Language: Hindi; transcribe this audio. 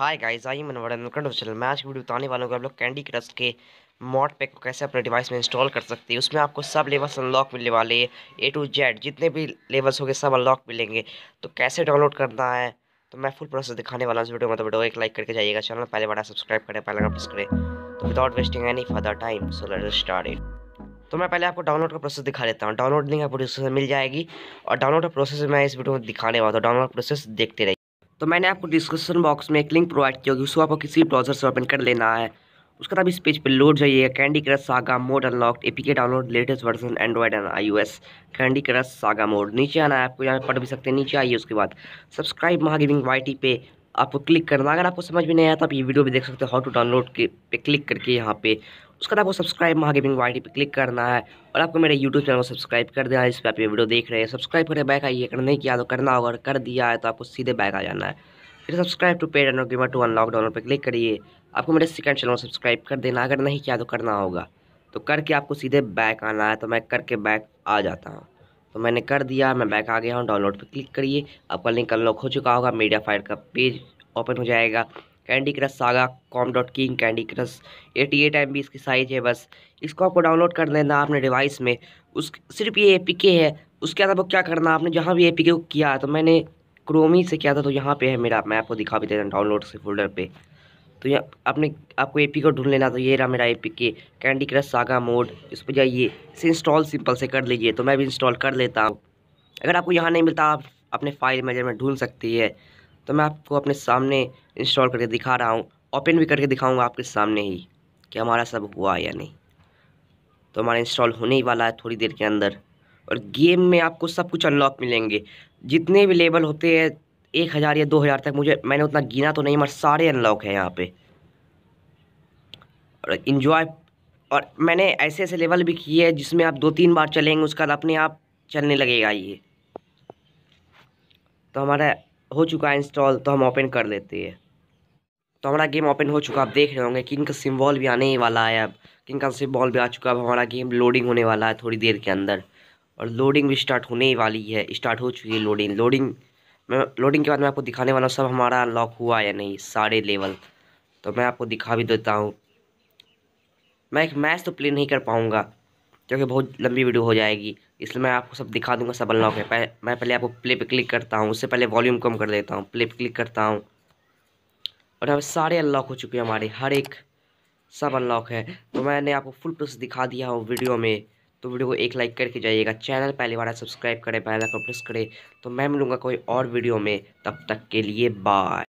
hi guys I word welcome to channel मैं आज की वीडियो बताने वाला हूँ आप लोग कैंडी क्रश के मॉड पैक को कैसे अपने डिवाइस में इंस्टॉल कर सकते हैं उसमें आपको सब लेवल्स अनलॉक मिलने वाले ए टू जेड जितने भी लेवल्स होंगे सब अनलॉक मिलेंगे तो कैसे डाउनलोड करना है तो मैं फुल प्रोसेस दिखाने वाला हूँ वीडियो तो वीडियो एक लाइक करके जाइएगा चैनल पहले बड़ा सब्सक्राइब करें पहले प्रेस करें तो without wasting any further time so let start it तो मैं पहले आपको डाउनलोड का प्रोसेस दिखा देता हूँ डाउनलोड लिंक आपको डिस्क्रिप्शन मिल जाएगी और डाउनलोड का प्रोसेस मैं इस वीडियो में दिखाने वाला हूँ डाउनलोड तो प्रोसेस देखते रहिए तो मैंने आपको डिस्क्रिप्शन बॉक्स में एक लिंक प्रोवाइड किया होगी उसको आपको किसी ब्राउजर से ओपन कर लेना है उसके बाद इस पेज पे लोड जाइए Candy Crush Saga mod unlocked APK download latest version Android and iOS Candy Crush Saga mod नीचे आना है आपको यहाँ पढ़ भी सकते हैं नीचे आइए उसके बाद सब्सक्राइब महागिविंग वाई पे आपको क्लिक करना अगर आपको समझ में नहीं आया तो आप ये वीडियो भी देख सकते हो हाउ टू डाउनलोड के पे क्लिक करके यहाँ पे उसके बाद आपको सब्सक्राइब महा गेमिंग वाई पे क्लिक करना है और आपको मेरे यूट्यूब चैनल को सब्सक्राइब कर देना है जिस पर आप ये वीडियो देख रहे हैं सब्सक्राइब करें बैक आइए अगर नहीं किया तो करना होगा कर दिया है तो आपको सीधे बैक आ जाना है फिर subscribe to paid and gamer to unlock download पर क्लिक करिए आपको मेरे सेकंड चैनल को सब्सक्राइब कर देना अगर नहीं किया तो करना होगा तो करके आपको सीधे बैक आना है तो मैं करके बैक आ जाता हूँ तो मैंने कर दिया मैं बैक आ गया हूँ डाउनलोड पर क्लिक करिए आपका लिंक अनलॉक हो चुका होगा मीडिया फायर का पेज ओपन हो जाएगा Candy Crush Saga com dot king Candy Crush eighty eight M B इसकी साइज है बस इसको आपको डाउनलोड कर लेना आपने डिवाइस में उस सिर्फ ये ए है उसके अलावा क्या करना आपने जहाँ भी ए को किया तो मैंने क्रोमी से किया था तो यहाँ पे है मेरा मैं आपको दिखा भी देता हूँ डाउनलोड से फोल्डर पे तो ये आपने आपको ए को ढूंढ लेना तो ये रहा मेरा ए के कैंडी क्रश सागा मोड इस पर जाइए इसे इंस्टॉल सिंपल से कर लीजिए तो मैं भी इंस्टॉल कर लेता हूँ अगर आपको यहाँ नहीं मिलता आप अपने फाइल मैनेजर में ढूंढ सकती है तो मैं आपको अपने सामने इंस्टॉल करके दिखा रहा हूँ ओपन भी करके दिखाऊँगा आपके सामने ही कि हमारा सब हुआ या नहीं तो हमारा इंस्टॉल होने ही वाला है थोड़ी देर के अंदर और गेम में आपको सब कुछ अनलॉक मिलेंगे जितने भी लेवल होते हैं एक हज़ार या दो हज़ार तक मुझे मैंने उतना गिना तो नहीं मगर सारे अनलॉक हैं यहाँ पे और इन्जॉय और मैंने ऐसे ऐसे लेवल भी किए हैं जिसमें आप दो तीन बार चलेंगे उसके बाद अपने आप चलने लगेगा ये तो हमारा हो चुका है इंस्टॉल तो हम ओपन कर लेते हैं तो हमारा गेम ओपन हो चुका आप देख रहे होंगे कि का सिम्बॉल भी आने ही वाला है अब का सिम्बॉल भी आ चुका है अब हमारा गेम लोडिंग होने वाला है थोड़ी देर के अंदर और लोडिंग भी स्टार्ट होने ही वाली है स्टार्ट हो चुकी है लोडिंग लोडिंग मैं लोडिंग के बाद मैं आपको दिखाने वाला हूँ सब हमारा अनलॉक हुआ या नहीं सारे लेवल तो मैं आपको दिखा भी देता हूँ मैं एक मैच तो प्ले नहीं कर पाऊँगा क्योंकि बहुत लंबी वीडियो हो जाएगी इसलिए मैं आपको सब दिखा दूँगा सब अनलॉक है पह, मैं पहले आपको प्ले पर क्लिक करता हूँ उससे पहले वॉल्यूम कम कर देता हूँ प्ले पर क्लिक करता हूँ और अब सारे अनलॉक हो चुके हैं हमारे हर एक सब अनलॉक है तो मैंने आपको फुल प्रोसेस दिखा दिया हूँ वीडियो में तो वीडियो को एक लाइक करके जाइएगा चैनल पहली बार सब्सक्राइब करें पहला को प्रेस करें तो मैं मिलूँगा कोई और वीडियो में तब तक के लिए बाय